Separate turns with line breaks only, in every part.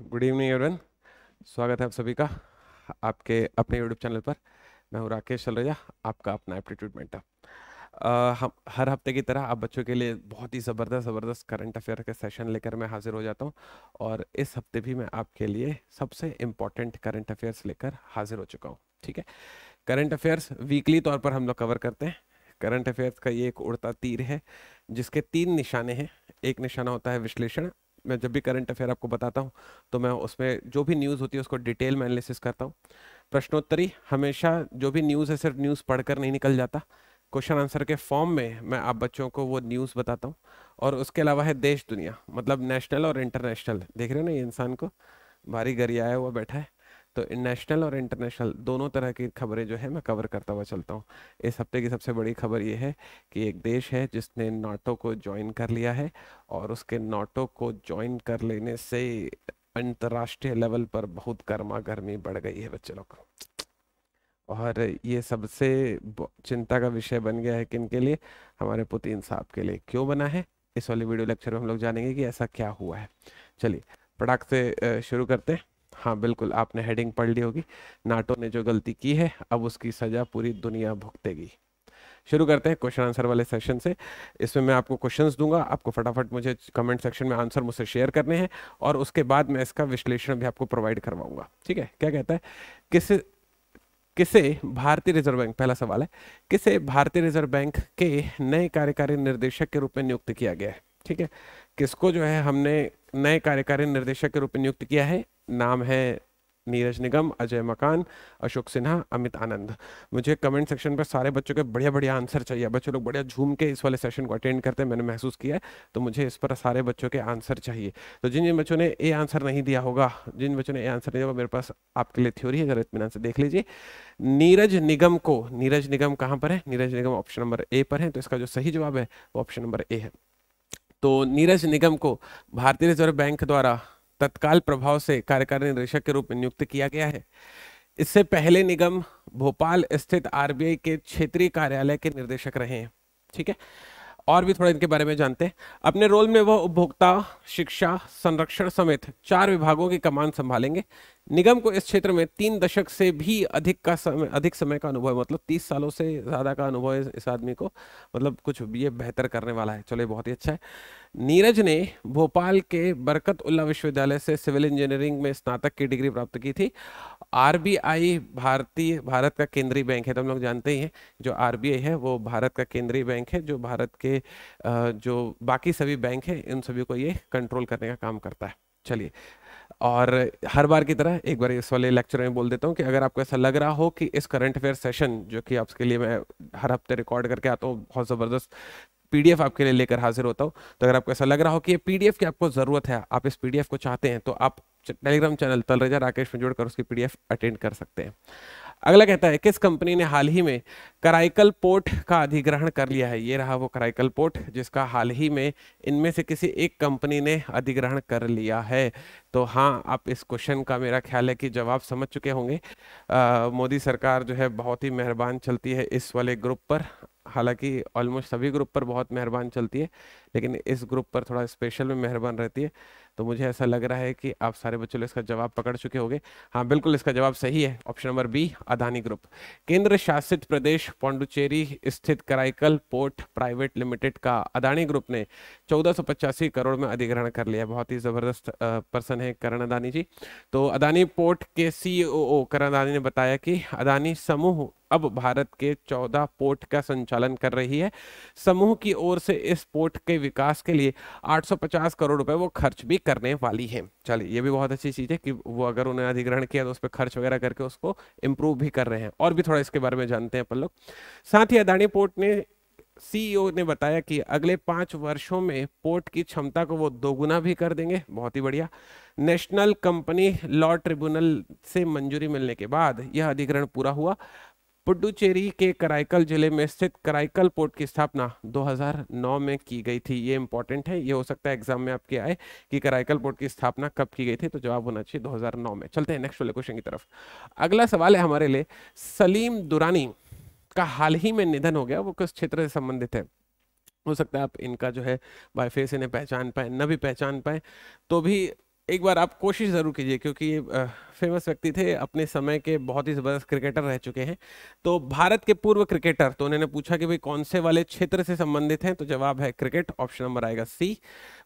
good evening everyone स्वागत है आप सभी का आपके अपने यूट्यूब चैनल पर मैं हूँ राकेश सलरेजा आपका अपना एप्टीट्यूड मेंटर हम हर हफ्ते की तरह आप बच्चों के लिए बहुत ही ज़बरदस्त ज़बरदस्त करंट अफेयर के सेशन लेकर मैं हाजिर हो जाता हूँ और इस हफ्ते भी मैं आपके लिए सबसे इम्पॉर्टेंट करंट अफेयर्स लेकर हाजिर हो चुका हूँ ठीक है करंट अफेयर्स वीकली तौर पर हम लोग कवर करते हैं करंट अफेयर्स का ये एक उड़ता तीर है जिसके तीन निशाने हैं एक निशाना होता है विश्लेषण मैं जब भी करंट अफेयर आपको बताता हूँ तो मैं उसमें जो भी न्यूज़ होती है उसको डिटेल में एनालिसिस करता हूँ प्रश्नोत्तरी हमेशा जो भी न्यूज़ है सिर्फ न्यूज़ पढ़कर नहीं निकल जाता क्वेश्चन आंसर के फॉर्म में मैं आप बच्चों को वो न्यूज़ बताता हूँ और उसके अलावा है देश दुनिया मतलब नेशनल और इंटरनेशनल देख रहे हो ना ये इंसान को भारी गरियाया हुआ बैठा है तो नेशनल और इंटरनेशनल दोनों तरह की खबरें जो है मैं कवर करता हुआ चलता हूँ इस हफ्ते की सबसे बड़ी खबर ये है कि एक देश है जिसने नाटो को ज्वाइन कर लिया है और उसके नाटो को ज्वाइन कर लेने से अंतर्राष्ट्रीय लेवल पर बहुत गर्मा गर्मी बढ़ गई है बच्चे लोग और ये सबसे चिंता का विषय बन गया है किन के लिए हमारे पुतिन साहब के लिए क्यों बना है इस वाले वीडियो लेक्चर में हम लोग जानेंगे कि ऐसा क्या हुआ है चलिए पटाख से शुरू करते हैं हाँ बिल्कुल आपने हेडिंग पढ़ ली होगी नाटो ने जो गलती की है अब उसकी सज़ा पूरी दुनिया भुगतेगी शुरू करते हैं क्वेश्चन आंसर वाले सेशन से इसमें मैं आपको क्वेश्चंस दूंगा आपको फटाफट मुझे कमेंट सेक्शन में आंसर मुझसे शेयर करने हैं और उसके बाद मैं इसका विश्लेषण भी आपको प्रोवाइड करवाऊंगा ठीक है क्या कहता है किस किसे भारतीय रिजर्व बैंक पहला सवाल है किसे भारतीय रिजर्व बैंक के नए कार्यकारी निर्देशक के रूप में नियुक्त किया गया है ठीक है किसको जो है हमने नए कार्यकारी निर्देशक के रूप में नियुक्त किया है नाम है नीरज निगम अजय मकान अशोक सिन्हा अमित आनंद मुझे कमेंट सेक्शन पर सारे बच्चों के बढ़िया बढ़िया आंसर चाहिए बच्चे लोग बढ़िया झूम के इस वाले सेशन को अटेंड करते हैं मैंने महसूस किया है तो मुझे इस पर सारे बच्चों के आंसर चाहिए तो जिन जिन बच्चों ने ए आंसर नहीं दिया होगा जिन बच्चों ने ए आंसर नहीं दिया होगा मेरे पास आपके लिए थ्योरी है जरा इतमान से देख लीजिए नीरज निगम को नीरज निगम कहाँ पर है Neeraj Nigam option number A पर है तो इसका जो सही जवाब है वो ऑप्शन नंबर ए है तो नीरज निगम को भारतीय रिजर्व बैंक द्वारा तत्काल प्रभाव से कार्यकारी निदेशक के रूप में नियुक्त किया गया है इससे पहले निगम भोपाल स्थित आरबीआई के क्षेत्रीय कार्यालय के निर्देशक रहे हैं ठीक है और भी थोड़ा इनके बारे में जानते हैं अपने रोल में वह उपभोक्ता शिक्षा संरक्षण समेत चार विभागों की कमान संभालेंगे निगम को इस क्षेत्र में तीन दशक से भी अधिक का समय अधिक समय का अनुभव मतलब तीस सालों से ज़्यादा का अनुभव है इस आदमी को मतलब कुछ ये बेहतर करने वाला है चलो बहुत ही अच्छा है नीरज ने भोपाल के बरकत उल्ला विश्वविद्यालय से सिविल इंजीनियरिंग में स्नातक की डिग्री प्राप्त की थी आरबीआई भारतीय भारत का केंद्रीय बैंक है तो हम लोग जानते ही हैं जो आरबीआई है वो भारत का केंद्रीय बैंक है जो भारत के जो बाकी सभी बैंक है इन सभी को ये कंट्रोल करने का काम करता है चलिए और हर बार की तरह एक बार इस वाले लेक्चर में बोल देता हूँ कि अगर आपको ऐसा लग रहा हो कि इस करंट अफेयर सेशन जो कि आपके लिए मैं हर हफ्ते रिकॉर्ड करके आता हूँ बहुत ज़बरदस्त पीडीएफ आपके लिए लेकर हाजिर होता हूँ तो अगर आपको ऐसा लग रहा हो कि ये पीडीएफ की आपको ज़रूरत है आप इस पीडीएफ को चाहते हैं तो आप टेलीग्राम चैनल तलरेजा राकेश में जोड़कर उसकी पीडीएफ अटेंड कर सकते हैं अगला कहता है किस कंपनी ने हाल ही में कराइकल पोर्ट का अधिग्रहण कर लिया है ये रहा वो कराइकल पोर्ट जिसका हाल ही में इनमें से किसी एक कंपनी ने अधिग्रहण कर लिया है तो हाँ आप इस क्वेश्चन का मेरा ख्याल है कि जवाब समझ चुके होंगे मोदी सरकार जो है बहुत ही मेहरबान चलती है इस वाले ग्रुप पर हालांकि ऑलमोस्ट सभी ग्रुप पर बहुत मेहरबान चलती है लेकिन इस ग्रुप पर थोड़ा स्पेशल में मेहरबान रहती है तो मुझे ऐसा लग रहा है कि आप सारे बच्चों इसका जवाब पकड़ चुके होंगे हाँ बिल्कुल इसका जवाब सही है option number B Adani group केंद्र शासित प्रदेश पौंडुचेरी स्थित कराइकल पोर्ट प्राइवेट लिमिटेड का अदानी ग्रुप ने चौदह करोड़ में अधिग्रहण कर लिया बहुत ही ज़बरदस्त पर्सन है करण अदानी जी तो अदानी पोर्ट के सी e करण अदानी ने बताया कि अदानी समूह अब भारत के 14 पोर्ट का संचालन कर रही है समूह की ओर से इस पोर्ट के विकास के लिए 850 करोड़ रुपए वो खर्च भी करने वाली है चलिए ये भी बहुत अच्छी चीज़ है कि वो अगर उन्हें अधिग्रहण किया तो उस पर खर्च वगैरह करके उसको इम्प्रूव भी कर रहे हैं और भी थोड़ा इसके बारे में जानते हैं अपन लोग साथ ही अदानी पोर्ट ने सीईओ e ने बताया कि अगले पाँच वर्षों में पोर्ट की क्षमता को वो दोगुना भी कर देंगे बहुत ही बढ़िया नेशनल कंपनी लॉ ट्रिब्यूनल से मंजूरी मिलने के बाद यह अधिग्रहण पूरा हुआ पुडुचेरी के कराइकल जिले में स्थित कराइकल पोर्ट की स्थापना 2009 में की गई थी ये इंपॉर्टेंट है ये हो सकता है एग्जाम में आपके आए कि कराइकल पोर्ट की स्थापना कब की गई थी तो जवाब होना चाहिए 2009 में चलते हैं नेक्स्ट वाले क्वेश्चन की तरफ अगला सवाल है हमारे लिए सलीम दुरानी का हाल ही में निधन हो गया वो किस क्षेत्र से संबंधित है हो सकता है आप इनका जो है बायफे से इन्हें पहचान पाए न भी पहचान पाए तो भी एक बार आप कोशिश ज़रूर कीजिए क्योंकि ये फेमस व्यक्ति थे अपने समय के बहुत ही ज़बरदस्त क्रिकेटर रह चुके हैं तो भारत के पूर्व क्रिकेटर तो उन्होंने पूछा कि भाई कौन से वाले क्षेत्र से संबंधित हैं तो जवाब है क्रिकेट ऑप्शन नंबर आएगा सी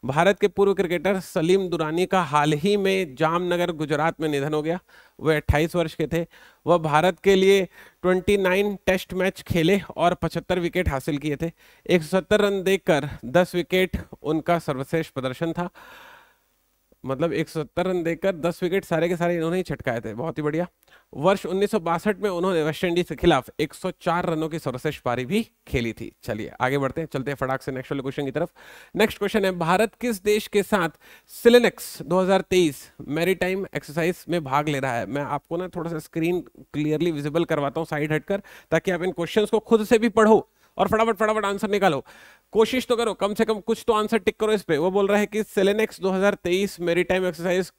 भारत के पूर्व क्रिकेटर सलीम दुरानी का हाल ही में जामनगर गुजरात में निधन हो गया वह अट्ठाईस वर्ष के थे वह भारत के लिए ट्वेंटी टेस्ट मैच खेले और पचहत्तर विकेट हासिल किए थे एक रन देकर दस विकेट उनका सर्वश्रेष्ठ प्रदर्शन था मतलब 170 रन देकर 10 विकेट सारे के सारे इन्होंने ही छटकाए थे बहुत ही बढ़िया वर्ष उन्नीस में उन्होंने वेस्टइंडीज के खिलाफ 104 रनों की सर्वश्रेष्ठ पारी भी खेली थी चलिए आगे बढ़ते हैं चलते हैं फटाक से नेक्स्ट क्वेश्चन की तरफ नेक्स्ट क्वेश्चन है भारत किस देश के साथ सिलेनेक्स 2023 मैरीटाइम एक्सरसाइज में भाग ले रहा है मैं आपको ना थोड़ा सा स्क्रीन क्लियरली विजिबल करवाता हूँ साइड हटकर ताकि आप इन क्वेश्चन को खुद से भी पढ़ो और फटाफट फटाफट आंसर निकालो कोशिश तो करो कम से कम कुछ तो आंसर टिक करो इस पे वो बोल रहा है कि सेलेनेक्स 2023 मेरीटाइम एक्सरसाइज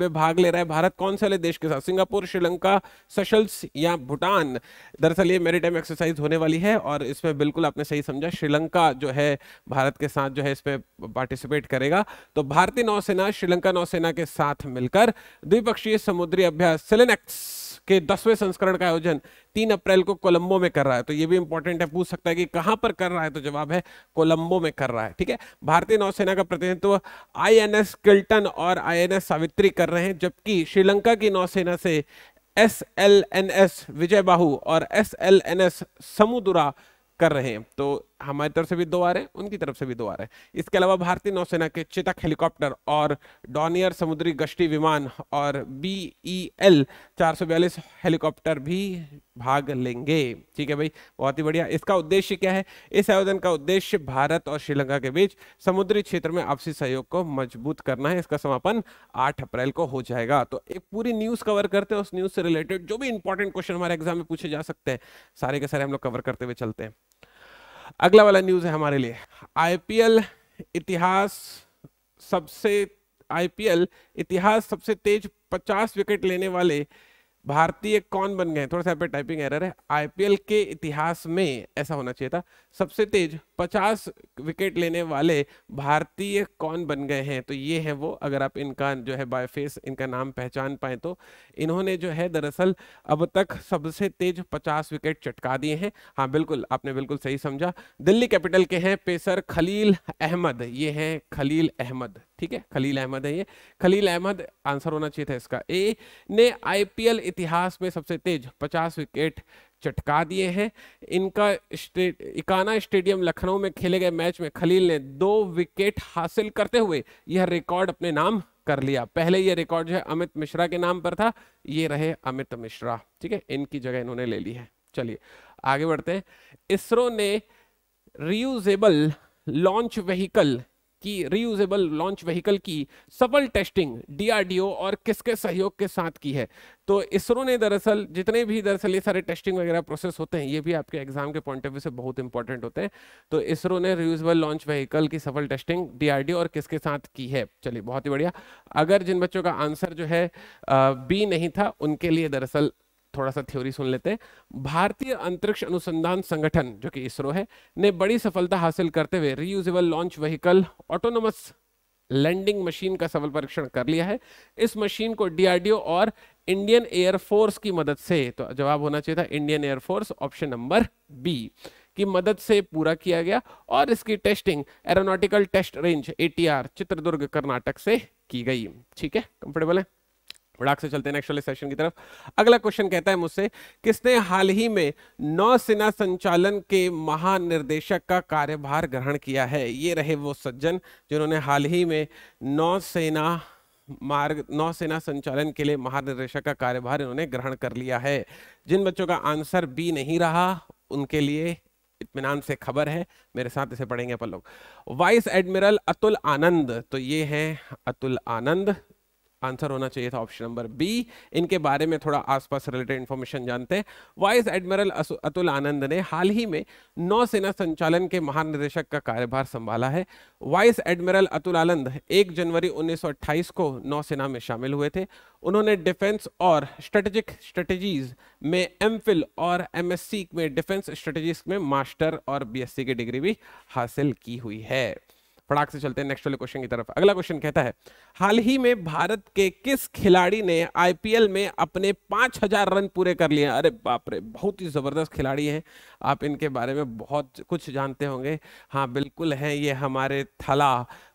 में भाग ले रहा है भारत कौन से वाले देश के साथ सिंगापुर श्रीलंका सशल्स या भूटान दरअसल ये मेरी एक्सरसाइज होने वाली है और इसमें बिल्कुल आपने सही समझा श्रीलंका जो है भारत के साथ जो है इसमें पार्टिसिपेट करेगा तो भारतीय नौसेना श्रीलंका नौसेना के साथ मिलकर द्विपक्षीय समुद्री अभ्यास सेलेनेक्स के दसवें संस्करण का आयोजन तीन अप्रैल को कोलंबो में कर रहा है तो ये भी इंपॉर्टेंट है पूछ सकता है कि कहां पर कर रहा है तो जवाब है कोलंबो में कर रहा है ठीक है भारतीय नौसेना का प्रतिनिधित्व आई एन एस किल्टन और आई एन एस सावित्री कर रहे हैं जबकि श्रीलंका की नौसेना से S L N S Vijay Bahu और S L N S Samudura कर रहे हैं तो हमारी तरफ से भी दो आ रहे हैं उनकी तरफ से भी दो आ रहे हैं इसके अलावा भारतीय नौसेना के चेतक हेलीकॉप्टर और डॉनियर समुद्री गश्ती विमान और बी ई एल चार सौ बयालीस हेलीकॉप्टर भी भाग लेंगे ठीक है भाई बहुत ही बढ़िया इसका उद्देश्य क्या है इस आयोजन का उद्देश्य भारत और श्रीलंका के बीच समुद्री क्षेत्र में आपसी सहयोग को मजबूत करना है इसका समापन आठ अप्रैल को हो जाएगा तो एक पूरी न्यूज कवर करते हैं उस न्यूज से रिलेटेड जो भी इंपॉर्टेंट क्वेश्चन हमारे एग्जाम में पूछे जा सकते हैं सारे के सारे हम लोग कवर करते हुए चलते हैं अगला वाला न्यूज़ है हमारे लिए आईपीएल इतिहास सबसे आईपीएल इतिहास सबसे तेज 50 विकेट लेने वाले भारतीय कौन बन गए थोड़ा सा पे टाइपिंग एरर है आईपीएल के इतिहास में ऐसा होना चाहिए था सबसे तेज 50 विकेट लेने वाले भारतीय कौन बन गए हैं तो ये है वो अगर आप इनका जो है बाय फेस इनका नाम पहचान पाए तो इन्होंने जो है दरअसल अब तक सबसे तेज 50 विकेट चटका दिए हैं हाँ बिल्कुल आपने बिल्कुल सही समझा दिल्ली कैपिटल के हैं पेसर खलील अहमद ये हैं खलील अहमद ठीक है खलील अहमद है ये खलील अहमद आंसर होना चाहिए था इसका ए ने आईपीएल इतिहास में सबसे तेज 50 विकेट चटका दिए हैं इनका इकाना स्टेडियम लखनऊ में खेले गए मैच में खलील ने दो विकेट हासिल करते हुए यह रिकॉर्ड अपने नाम कर लिया पहले यह रिकॉर्ड जो है अमित मिश्रा के नाम पर था ये रहे अमित मिश्रा ठीक है इनकी जगह इन्होंने ले ली है चलिए आगे बढ़ते हैं इसरो ने रियूजेबल लॉन्च व्हीकल की रीयूजेबल लॉन्च व्हीकल की सफल टेस्टिंग डीआरडीओ और किसके सहयोग के साथ की है तो इसरो ने दरअसल जितने भी दरअसल ये सारे टेस्टिंग वगैरह प्रोसेस होते हैं ये भी आपके एग्जाम के पॉइंट ऑफ व्यू से बहुत इंपॉर्टेंट होते हैं तो इसरो ने रीयूजेबल लॉन्च व्हीकल की सफल टेस्टिंग डीआरडीओ और किसके साथ की है चलिए बहुत ही बढ़िया अगर जिन बच्चों का आंसर जो है बी नहीं था उनके लिए दरअसल थोड़ा सा थ्योरी सुन लेते हैं भारतीय अंतरिक्ष अनुसंधान संगठन जो कि इसरो है ने बड़ी सफलता हासिल करते हुए reusable launch vehicle autonomous landing machine का सफल परीक्षण कर लिया है इस मशीन को डीआरडीओ और इंडियन एयरफोर्स की मदद से तो जवाब होना चाहिए था Indian air force option number B की मदद से पूरा किया गया और इसकी testing aeronautical test range ATR Chitradurga Karnataka से की गई ठीक है कंफर्टेबल है फटाक से चलते हैं नेक्स्ट वाले सेशन की तरफ अगला क्वेश्चन कहता है मुझसे किसने हाल ही में नौसेना संचालन के महानिर्देशक का कार्यभार ग्रहण किया है ये रहे वो सज्जन जिन्होंने हाल ही में नौसेना मार्ग नौसेना संचालन के लिए महानिर्देशक का कार्यभार इन्होंने ग्रहण कर लिया है जिन बच्चों का आंसर बी नहीं रहा उनके लिए इतमान से खबर है मेरे साथ इसे पढ़ेंगे अपन लोग वाइस एडमिरल अतुल आनंद तो ये हैं अतुल आनंद आंसर होना चाहिए था ऑप्शन नंबर बी इनके बारे में थोड़ा आसपास रिलेटेड इन्फॉर्मेशन जानते हैं वाइस एडमिरल अतुल आनंद ने हाल ही में नौसेना संचालन के महानिदेशक का कार्यभार संभाला है वाइस एडमिरल अतुल आनंद 1 जनवरी 1928 को नौसेना में शामिल हुए थे उन्होंने डिफेंस और स्ट्रेटेजिक स्ट्रेटेजीज में एम और एम में डिफेंस स्ट्रेटेजीज में मास्टर और बी की डिग्री भी हासिल की हुई है फटाक से चलते हैं नेक्स्ट वाले क्वेश्चन की तरफ अगला क्वेश्चन कहता है हाल ही में भारत के किस खिलाड़ी ने आईपीएल में अपने 5000 रन पूरे कर लिए अरे बाप रे बहुत ही ज़बरदस्त खिलाड़ी हैं आप इनके बारे में बहुत कुछ जानते होंगे हाँ बिल्कुल हैं ये हमारे थला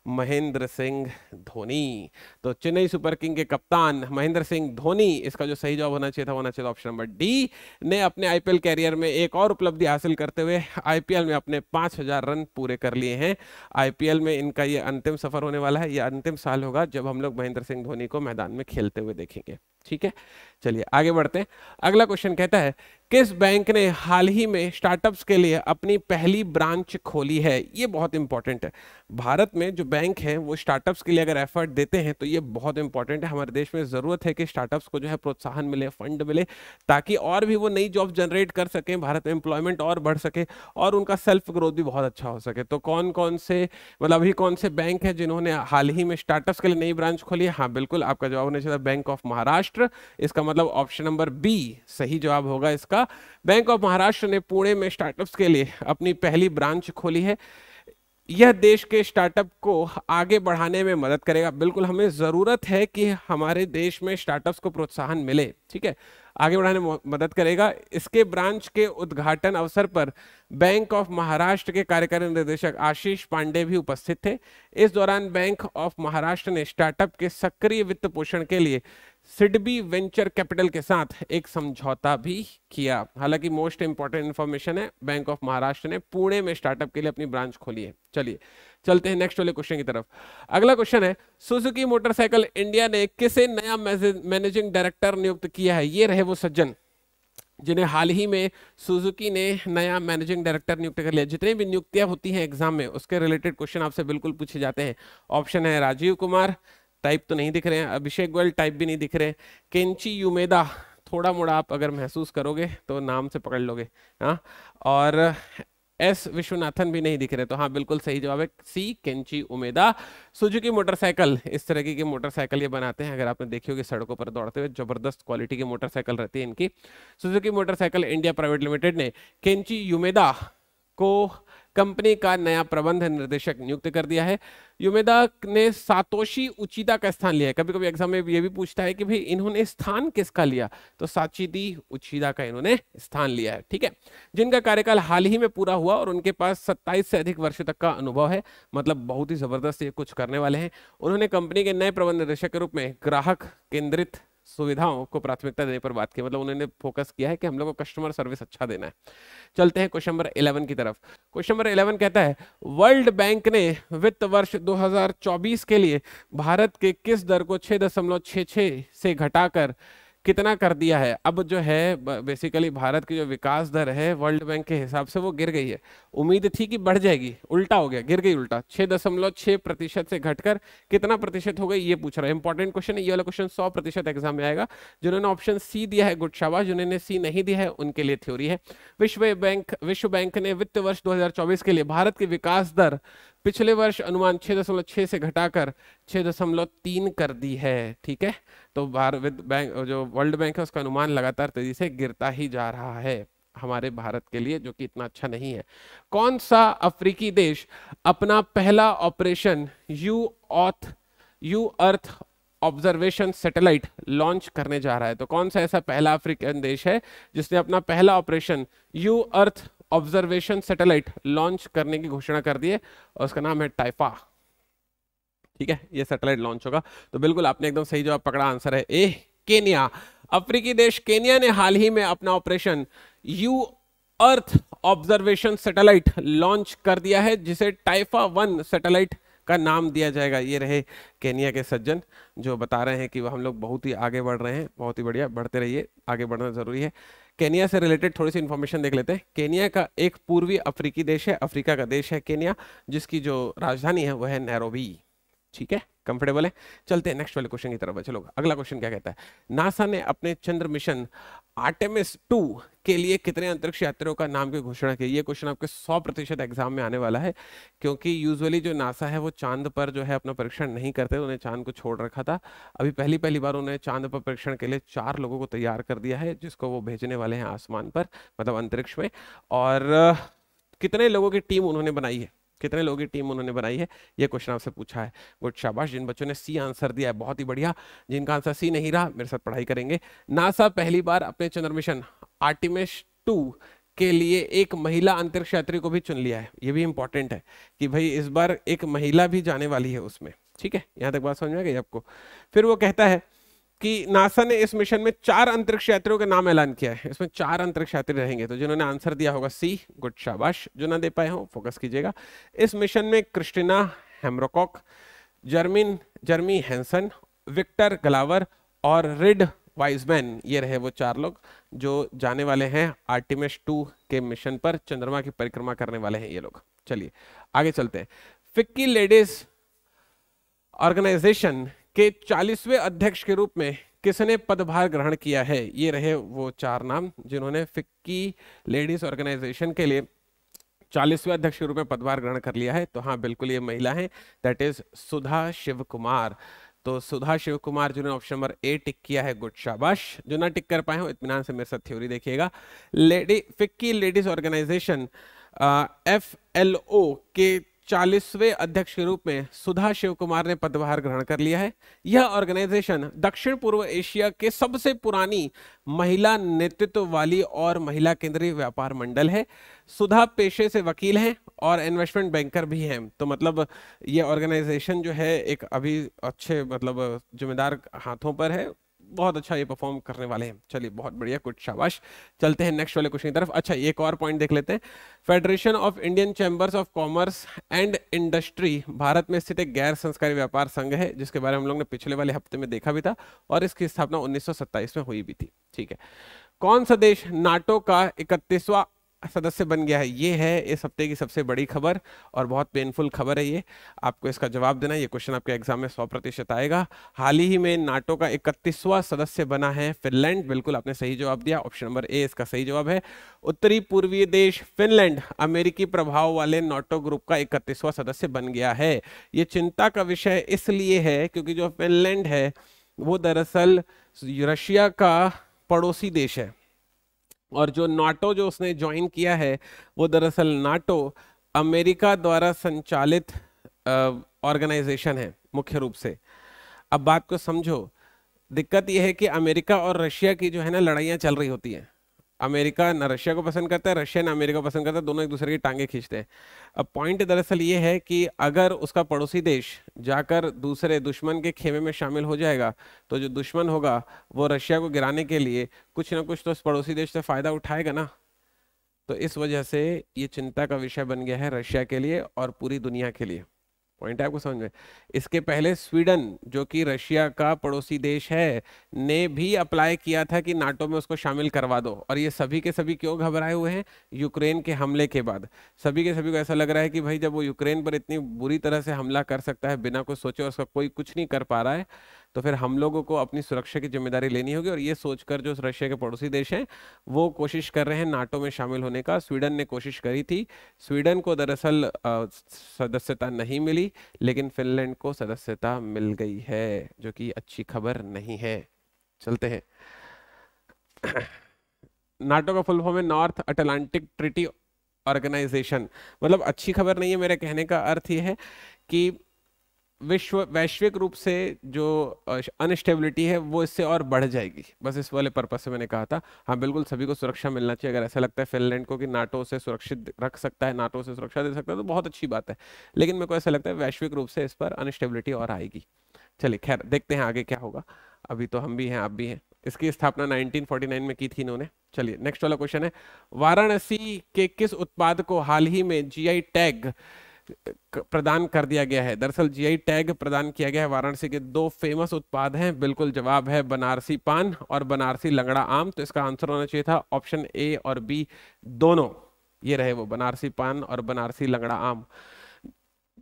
महेंद्र सिंह धोनी तो चेन्नई सुपर किंग के कप्तान महेंद्र सिंह धोनी इसका जो सही जवाब होना चाहिए था होना चाहिए ऑप्शन नंबर डी ने अपने आईपीएल कैरियर में एक और उपलब्धि हासिल करते हुए आईपीएल में अपने 5000 रन पूरे कर लिए हैं आईपीएल में इनका ये अंतिम सफर होने वाला है यह अंतिम साल होगा जब हम लोग महेंद्र सिंह धोनी को मैदान में खेलते हुए देखेंगे ठीक है चलिए आगे बढ़ते हैं अगला क्वेश्चन कहता है किस बैंक ने हाल ही में स्टार्टअप्स के लिए अपनी पहली ब्रांच खोली है ये बहुत इंपॉर्टेंट है भारत में जो बैंक है वो स्टार्टअप्स के लिए अगर एफर्ट देते हैं तो ये बहुत इंपॉर्टेंट है हमारे देश में ज़रूरत है कि स्टार्टअप्स को जो है प्रोत्साहन मिले फंड मिले ताकि और भी वो नई जॉब जनरेट कर सकें भारत में एम्प्लॉयमेंट और बढ़ सके और उनका सेल्फ ग्रोथ भी बहुत अच्छा हो सके तो कौन कौन से मतलब अभी कौन से बैंक है जिन्होंने हाल ही में स्टार्टअप्स के लिए नई ब्रांच खोली है हाँ बिल्कुल आपका जवाब होना चाहिए बैंक ऑफ महाराष्ट्र महाराष्ट्र इसका मतलब ऑप्शन नंबर बी सही जवाब होगा इसका बैंक ऑफ महाराष्ट्र ने पुणे में स्टार्टअप्स के लिए अपनी पहली ब्रांच खोली है यह देश के स्टार्टअप को आगे बढ़ाने में मदद करेगा बिल्कुल हमें ज़रूरत है कि हमारे देश में स्टार्टअप्स को प्रोत्साहन मिले ठीक है आगे बढ़ाने में मदद करेगा इसके ब्रांच के उद्घाटन अवसर पर बैंक ऑफ महाराष्ट्र के कार्यकारी निदेशक आशीष पांडे भी उपस्थित थे इस दौरान बैंक ऑफ महाराष्ट्र ने स्टार्टअप के सक्रिय वित्त पोषण के लिए सिडबी वेंचर कैपिटल के साथ एक समझौता भी किया हालांकि मोस्ट इंपॉर्टेंट इन्फॉर्मेशन है बैंक ऑफ महाराष्ट्र ने पुणे में स्टार्टअप के लिए अपनी ब्रांच खोली है चलिए चलते हैं नेक्स्ट वाले क्वेश्चन की तरफ अगला क्वेश्चन है सुजुकी मोटरसाइकिल इंडिया ने किसे नया मैनेजिंग डायरेक्टर नियुक्त किया है ये रहे वो सज्जन जिन्हें हाल ही में सुजुकी ने नया मैनेजिंग डायरेक्टर नियुक्त कर लिया जितनी भी नियुक्तियां होती हैं एग्जाम में उसके रिलेटेड क्वेश्चन आपसे बिल्कुल पूछे जाते हैं ऑप्शन है राजीव कुमार टाइप तो नहीं दिख रहे हैं अभिषेक गोयल टाइप भी नहीं दिख रहे हैं केंची युमेदा थोड़ा मोड़ा आप अगर महसूस करोगे तो नाम से पकड़ लोगे हाँ और एस विश्वनाथन भी नहीं दिख रहे तो हाँ बिल्कुल सही जवाब है सी केंची उमेदा सुजुकी मोटरसाइकिल इस तरह की मोटरसाइकिल ये बनाते हैं अगर आपने देखी होगी सड़कों पर दौड़ते हुए जबरदस्त क्वालिटी की मोटरसाइकिल रहती है इनकी Suzuki motorcycle India private limited ने केंची युमेदा को कंपनी का नया प्रबंध निर्देशक नियुक्त कर दिया है युमेदा ने सातोशी उचिता का स्थान लिया है कभी कभी एग्जाम में ये भी पूछता है कि भाई इन्होंने स्थान किसका लिया तो साचिदी उचिदा का इन्होंने स्थान लिया है ठीक है जिनका कार्यकाल हाल ही में पूरा हुआ और उनके पास सत्ताईस से अधिक वर्ष तक का अनुभव है मतलब बहुत ही जबरदस्त ये कुछ करने वाले हैं उन्होंने कंपनी के नए प्रबंध निर्देशक के रूप में ग्राहक केंद्रित सुविधाओं को प्राथमिकता देने पर बात की मतलब उन्होंने फोकस किया है कि हम लोग को कस्टमर सर्विस अच्छा देना है चलते हैं क्वेश्चन नंबर 11 की तरफ क्वेश्चन नंबर 11 कहता है वर्ल्ड बैंक ने वित्त वर्ष 2024 के लिए भारत के किस दर को छः से घटाकर कितना कर दिया है अब जो है बेसिकली भारत की जो विकास दर है वर्ल्ड बैंक के हिसाब से वो गिर गई है उम्मीद थी कि बढ़ जाएगी उल्टा हो गया गिर गई उल्टा छः दशमलव छः प्रतिशत से घटकर कितना प्रतिशत हो गई ये पूछ रहा है इंपॉर्टेंट क्वेश्चन है ये वाला क्वेश्चन सौ प्रतिशत एग्जाम में आएगा जिन्होंने ऑप्शन सी दिया है गुड शाबाश जिन्होंने सी नहीं दिया है उनके लिए थ्योरी है विश्व बैंक विश्व बैंक ने वित्त वर्ष दो के लिए भारत की विकास दर पिछले वर्ष अनुमान छह दशमलव छः से घटाकर छः दशमलव तीन कर दी है ठीक है तो भारत बैंक जो वर्ल्ड बैंक है उसका अनुमान लगातार तेजी से गिरता ही जा रहा है हमारे भारत के लिए जो कि इतना अच्छा नहीं है कौन सा अफ्रीकी देश अपना पहला ऑपरेशन यू ऑथ यू अर्थ ऑब्जर्वेशन सैटेलाइट लॉन्च करने जा रहा है तो कौन सा ऐसा पहला अफ्रीकन देश है जिसने अपना पहला operational earth observation satellite launch करने की घोषणा कर दी है और उसका नाम है टाइफा ठीक है ये सैटेलाइट लॉन्च होगा तो बिल्कुल आपने एकदम सही जवाब पकड़ा आंसर है ए केनिया अफ्रीकी देश केनिया ने हाल ही में अपना operational earth observation satellite launch कर दिया है जिसे टाइफा वन सैटेलाइट का नाम दिया जाएगा ये रहे केनिया के सज्जन जो बता रहे हैं कि हम लोग बहुत ही आगे बढ़ रहे हैं बहुत ही बढ़िया बढ़ते रहिए आगे बढ़ना ज़रूरी है केनिया से रिलेटेड थोड़ी सी इन्फॉर्मेशन देख लेते हैं केनिया का एक पूर्वी अफ्रीकी देश है अफ्रीका का देश है केनिया जिसकी जो राजधानी है वह है नैरोबी ठीक है कंफर्टेबल है चलते हैं नेक्स्ट वाले क्वेश्चन की तरफ चलो अगला क्वेश्चन क्या कहता है नासा ने अपने चंद्र मिशन आर्टेमिस टू के लिए कितने अंतरिक्ष यात्रियों का नाम की घोषणा की ये क्वेश्चन आपके 100 प्रतिशत एग्जाम में आने वाला है क्योंकि यूजुअली जो नासा है वो चांद पर जो है अपना परीक्षण नहीं करते उन्हें चांद को छोड़ रखा था अभी पहली पहली बार उन्हें चांद पर परीक्षण के लिए चार लोगों को तैयार कर दिया है जिसको वो भेजने वाले हैं आसमान पर मतलब अंतरिक्ष में और कितने लोगों की टीम उन्होंने बनाई है कितने लोगों की टीम उन्होंने बनाई है ये क्वेश्चन आपसे पूछा है गुड शाबाश जिन बच्चों ने सी आंसर दिया है बहुत ही बढ़िया जिनका आंसर सी नहीं रहा मेरे साथ पढ़ाई करेंगे नासा पहली बार अपने चंद्र मिशन आर्टिमिश टू के लिए एक महिला अंतरिक्ष यात्री को भी चुन लिया है ये भी इंपॉर्टेंट है कि भाई इस बार एक महिला भी जाने वाली है उसमें ठीक है यहाँ तक बात समझ में आ गई आपको फिर वो कहता है कि नासा ने इस मिशन में चार अंतरिक्ष यात्रियों का नाम ऐलान किया है इसमें चार अंतरिक्ष यात्री रहेंगे तो जिन्होंने आंसर दिया होगा सी गुड शाबाश जो ना दे पाए हो फोकस कीजिएगा इस मिशन में क्रिस्टिना हेमरोकॉक Jeremy Jeremy Hansen Victor Glover और रिड वाइजमैन ये रहे वो चार लोग जो जाने वाले हैं आर्टिमेश टू के मिशन पर चंद्रमा की परिक्रमा करने वाले हैं ये लोग चलिए आगे चलते हैं फिक्की लेडीज ऑर्गेनाइजेशन के चालीसवें अध्यक्ष के रूप में किसने पदभार ग्रहण किया है ये रहे वो चार नाम जिन्होंने फिक्की लेडीज ऑर्गेनाइजेशन के लिए चालीसवें अध्यक्ष के रूप में पदभार ग्रहण कर लिया है तो हाँ बिल्कुल ये महिला है दैट इज सुधा शिव कुमार तो सुधा शिव कुमार जिन्होंने ऑप्शन नंबर ए टिक किया है गुड शाबाश जो ना टिक कर पाए हो इतमान से मेरे साथ थ्योरी देखिएगा lady FICCI ladies organisation F L O के चालीसवें अध्यक्ष के रूप में सुधा शिव कुमार ने पदभार ग्रहण कर लिया है यह ऑर्गेनाइजेशन दक्षिण पूर्व एशिया के सबसे पुरानी महिला नेतृत्व वाली और महिला केंद्रीय व्यापार मंडल है सुधा पेशे से वकील हैं और इन्वेस्टमेंट बैंकर भी हैं तो मतलब ये ऑर्गेनाइजेशन जो है एक अभी अच्छे मतलब जिम्मेदार हाथों पर है बहुत अच्छा ये परफॉर्म करने वाले हैं चलिए बहुत बढ़िया कुछ शाबाश चलते हैं नेक्स्ट वाले क्वेश्चन की तरफ अच्छा एक और पॉइंट देख लेते हैं Federation of Indian Chambers of Commerce and Industry Bharat में स्थित एक गैर संस्कारी व्यापार संघ है जिसके बारे में हम लोग ने पिछले वाले हफ्ते में देखा भी था और इसकी स्थापना उन्नीस में हुई भी थी ठीक है कौन सा देश नाटो का इकतीसवा सदस्य बन गया है ये है इस हफ्ते की सबसे बड़ी खबर और बहुत पेनफुल खबर है ये आपको इसका जवाब देना ये क्वेश्चन आपके एग्जाम में सौ प्रतिशत आएगा हाल ही में नाटो का इकतीसवां सदस्य बना है फिनलैंड बिल्कुल आपने सही जवाब दिया ऑप्शन नंबर ए इसका सही जवाब है उत्तरी पूर्वी देश फिनलैंड अमेरिकी प्रभाव वाले नाटो ग्रुप का इकतीसवां सदस्य बन गया है ये चिंता का विषय इसलिए है क्योंकि जो फिनलैंड है वो दरअसल रशिया का पड़ोसी देश है और जो नाटो जो उसने ज्वाइन किया है वो दरअसल नाटो अमेरिका द्वारा संचालित ऑर्गेनाइजेशन है मुख्य रूप से अब बात को समझो दिक्कत यह है कि अमेरिका और रशिया की जो है ना लड़ाइयाँ चल रही होती हैं अमेरिका रशिया को पसंद करता है रशिया ने अमेरिका को पसंद करता है दोनों एक दूसरे की टांगे खींचते हैं अब पॉइंट दरअसल ये है कि अगर उसका पड़ोसी देश जाकर दूसरे दुश्मन के खेमे में शामिल हो जाएगा तो जो दुश्मन होगा वो रशिया को गिराने के लिए कुछ ना कुछ तो उस पड़ोसी देश से फ़ायदा उठाएगा ना तो इस वजह से ये चिंता का विषय बन गया है रशिया के लिए और पूरी दुनिया के लिए पॉइंट आपको समझ में इसके पहले स्वीडन जो कि रशिया का पड़ोसी देश है ने भी अप्लाई किया था कि नाटो में उसको शामिल करवा दो और ये सभी के सभी क्यों घबराए हुए हैं यूक्रेन के हमले के बाद सभी के सभी को ऐसा लग रहा है कि भाई जब वो यूक्रेन पर इतनी बुरी तरह से हमला कर सकता है बिना कुछ सोचे और उसका कोई कुछ नहीं कर पा रहा है तो फिर हम लोगों को अपनी सुरक्षा की जिम्मेदारी लेनी होगी और ये सोचकर जो रशिया के पड़ोसी देश हैं वो कोशिश कर रहे हैं नाटो में शामिल होने का स्वीडन ने कोशिश करी थी स्वीडन को दरअसल सदस्यता नहीं मिली लेकिन फिनलैंड को सदस्यता मिल गई है जो कि अच्छी खबर नहीं है चलते हैं नाटो का फुल फॉर्म है नॉर्थ अटलांटिक ट्रिटी ऑर्गेनाइजेशन मतलब अच्छी खबर नहीं है मेरे कहने का अर्थ ये है कि विश्व वैश्विक रूप से जो अनस्टेबिलिटी है वो इससे और बढ़ जाएगी बस इस वाले पर्पज से मैंने कहा था हाँ बिल्कुल सभी को सुरक्षा मिलना चाहिए अगर ऐसा लगता है फिनलैंड को कि नाटो से सुरक्षित रख सकता है नाटो से सुरक्षा दे सकता है तो बहुत अच्छी बात है लेकिन मेरे को ऐसा लगता है वैश्विक रूप से इस पर अनस्टेबिलिटी और आएगी चलिए खैर देखते हैं आगे क्या होगा अभी तो हम भी हैं आप भी हैं इसकी स्थापना 1949 में की थी इन्होंने चलिए नेक्स्ट वाला क्वेश्चन है वाराणसी के किस उत्पाद को हाल ही में जीआई टैग प्रदान कर दिया गया है दरअसल जीआई टैग प्रदान किया गया है वाराणसी के दो फेमस उत्पाद हैं बिल्कुल जवाब है बनारसी पान और बनारसी लंगड़ा आम तो इसका आंसर होना चाहिए था ऑप्शन ए और बी दोनों ये रहे वो बनारसी पान और बनारसी लंगड़ा आम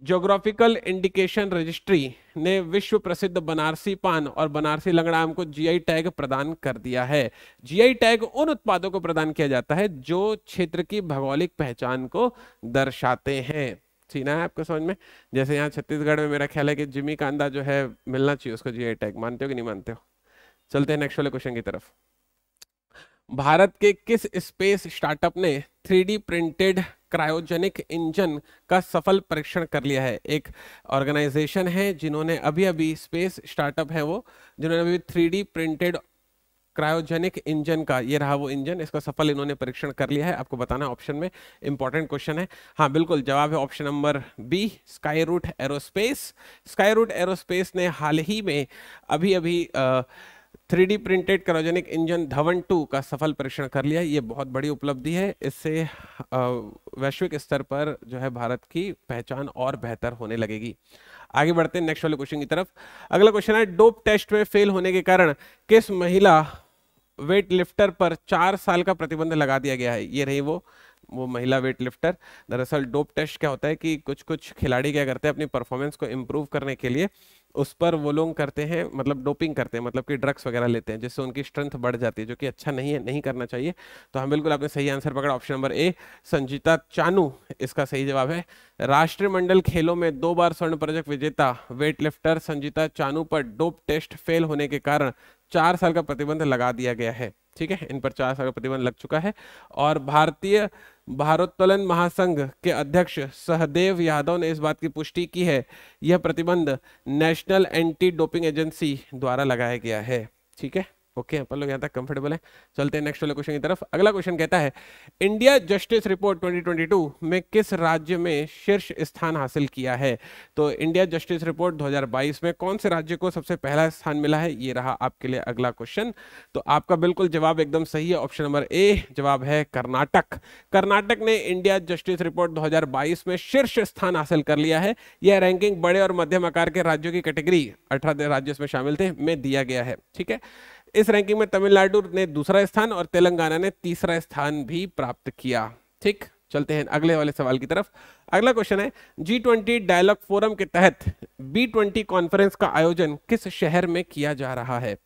जोग्राफिकल इंडिकेशन रजिस्ट्री ने विश्व प्रसिद्ध बनारसी पान और बनारसी लंगड़ा आम को जीआई टैग प्रदान कर दिया है जीआई टैग उन उत्पादों को प्रदान किया जाता है जो क्षेत्र की भौगोलिक पहचान को दर्शाते हैं सीना है आपको समझ में जैसे यहाँ छत्तीसगढ़ में मेरा ख्याल है कि जिमी कांदा जो है मिलना चाहिए उसको जी टैग मानते हो कि नहीं मानते हो चलते हैं नेक्स्ट वाले क्वेश्चन की तरफ भारत के किस स्पेस स्टार्टअप ने थ्री प्रिंटेड क्रायोजेनिक इंजन का सफल परीक्षण कर लिया है एक ऑर्गेनाइजेशन है जिन्होंने अभी अभी स्पेस स्टार्टअप है वो जिन्होंने अभी थ्री प्रिंटेड क्रायोजेनिक इंजन का ये रहा वो इंजन इसका सफल इन्होंने परीक्षण कर लिया है आपको बताना ऑप्शन में इंपॉर्टेंट क्वेश्चन है हाँ बिल्कुल जवाब है option number B Skyroot Aerospace Skyroot Aerospace ने हाल ही में अभी अभी आ, three D printed cryogenic engine Dhawan two का सफल परीक्षण कर लिया ये बहुत बड़ी उपलब्धि है इससे वैश्विक स्तर पर जो है भारत की पहचान और बेहतर होने लगेगी आगे बढ़ते हैं नेक्स्ट वाले क्वेश्चन की तरफ अगला क्वेश्चन है डोप टेस्ट में फेल होने के कारण किस महिला वेट लिफ्टर पर चार साल का प्रतिबंध लगा दिया गया है ये रही वो वो महिला वेट लिफ्टर दरअसल डोप टेस्ट क्या होता है कि कुछ कुछ खिलाड़ी क्या करते हैं अपनी परफॉर्मेंस को इम्प्रूव करने के लिए उस पर वो लोग करते हैं मतलब डोपिंग करते हैं मतलब कि ड्रग्स वगैरह लेते हैं जिससे उनकी स्ट्रेंथ बढ़ जाती है जो कि अच्छा नहीं है नहीं करना चाहिए तो हम हाँ, बिल्कुल आपने सही आंसर पकड़ा option number A Sanjita Chanu इसका सही जवाब है राष्ट्रीय मंडल खेलों में दो बार स्वर्ण पदक विजेता वेट लिफ्टर संजीता चानू पर डोप टेस्ट फेल होने के कारण चार साल का प्रतिबंध लगा दिया गया है ठीक है इन पर चार साल का प्रतिबंध लग चुका है और भारतीय भारोत्तोलन महासंघ के अध्यक्ष सहदेव यादव ने इस बात की पुष्टि की है यह प्रतिबंध नेशनल एंटी डोपिंग एजेंसी द्वारा लगाया गया है ठीक है ओके अपन लोग यहाँ तक कंफर्टेबल है चलते हैं नेक्स्ट वाले क्वेश्चन की तरफ अगला क्वेश्चन कहता है इंडिया जस्टिस रिपोर्ट 2022 में किस राज्य में शीर्ष स्थान हासिल किया है तो इंडिया जस्टिस रिपोर्ट 2022 में कौन से राज्य को सबसे पहला स्थान मिला है ये रहा आपके लिए अगला क्वेश्चन तो आपका बिल्कुल जवाब एकदम सही है ऑप्शन नंबर ए जवाब है कर्नाटक कर्नाटक ने इंडिया जस्टिस रिपोर्ट दो में शीर्ष स्थान हासिल कर लिया है यह रैंकिंग बड़े और मध्यम आकार के राज्यों की कैटेगरी अठारह राज्य इसमें शामिल थे में दिया गया है ठीक है इस रैंकिंग में तमिलनाडु ने दूसरा स्थान और तेलंगाना ने तीसरा स्थान भी प्राप्त किया ठीक चलते हैं अगले वाले सवाल की तरफ अगला क्वेश्चन है जी ट्वेंटी डायलॉग फोरम के तहत बी ट्वेंटी कॉन्फ्रेंस का आयोजन किस शहर में किया जा रहा है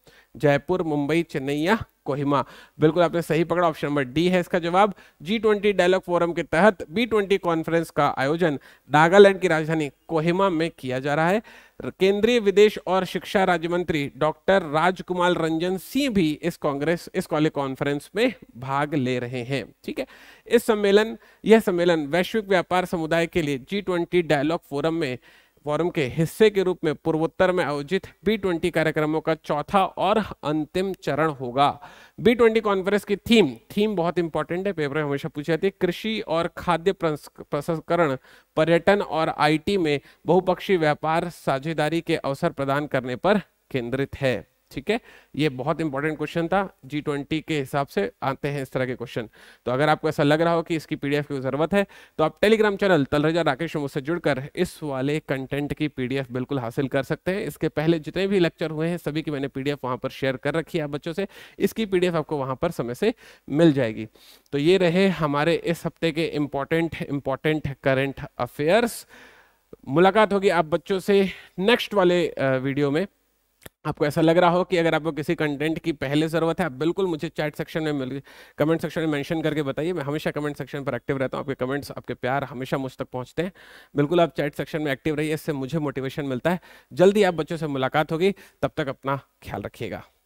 जयपुर मुंबई चेन्नई या कोहिमा बिल्कुल आपने सही पकड़ा ऑप्शन नंबर डी है इसका जवाब जी ट्वेंटी डायलॉग फोरम के तहत बी ट्वेंटी कॉन्फ्रेंस का आयोजन नागालैंड की राजधानी कोहिमा में किया जा रहा है केंद्रीय विदेश और शिक्षा राज्य मंत्री डॉक्टर राजकुमार रंजन सिंह भी इस कांग्रेस इस कॉलेज कॉन्फ्रेंस में भाग ले रहे हैं ठीक है इस सम्मेलन यह सम्मेलन वैश्विक व्यापार समुदाय के लिए जी ट्वेंटी डायलॉग फोरम में फोरम के हिस्से के रूप में पूर्वोत्तर में आयोजित बी ट्वेंटी कार्यक्रमों का चौथा और अंतिम चरण होगा बी ट्वेंटी कॉन्फ्रेंस की थीम थीम बहुत इंपॉर्टेंट है पेपर में हमेशा पूछी जाती है कृषि और खाद्य प्रसंस्करण पर्यटन और आईटी में बहुपक्षीय व्यापार साझेदारी के अवसर प्रदान करने पर केंद्रित है ठीक है ये बहुत इंपॉर्टेंट क्वेश्चन था जी ट्वेंटी के हिसाब से आते हैं इस तरह के क्वेश्चन तो अगर आपको ऐसा लग रहा हो कि इसकी पीडीएफ की जरूरत है तो आप टेलीग्राम चैनल तलरजा राकेश मुझसे जुड़कर इस वाले कंटेंट की पीडीएफ बिल्कुल हासिल कर सकते हैं इसके पहले जितने भी लेक्चर हुए हैं सभी की मैंने पीडीएफ वहां पर शेयर कर रखी है आप बच्चों से इसकी पीडीएफ आपको वहां पर समय से मिल जाएगी तो ये रहे हमारे इस हफ्ते के इम्पोर्टेंट इंपॉर्टेंट करेंट अफेयर्स मुलाकात होगी आप बच्चों से नेक्स्ट वाले वीडियो में आपको ऐसा लग रहा हो कि अगर आपको किसी कंटेंट की पहले ज़रूरत है आप बिल्कुल मुझे चैट सेक्शन में मिल कमेंट सेक्शन में मेंशन करके बताइए मैं हमेशा कमेंट सेक्शन पर एक्टिव रहता हूँ आपके कमेंट्स आपके प्यार हमेशा मुझ तक पहुँचते हैं बिल्कुल आप चैट सेक्शन में एक्टिव रहिए इससे मुझे मोटिवेशन मिलता है जल्दी आप बच्चों से मुलाकात होगी तब तक अपना ख्याल रखिएगा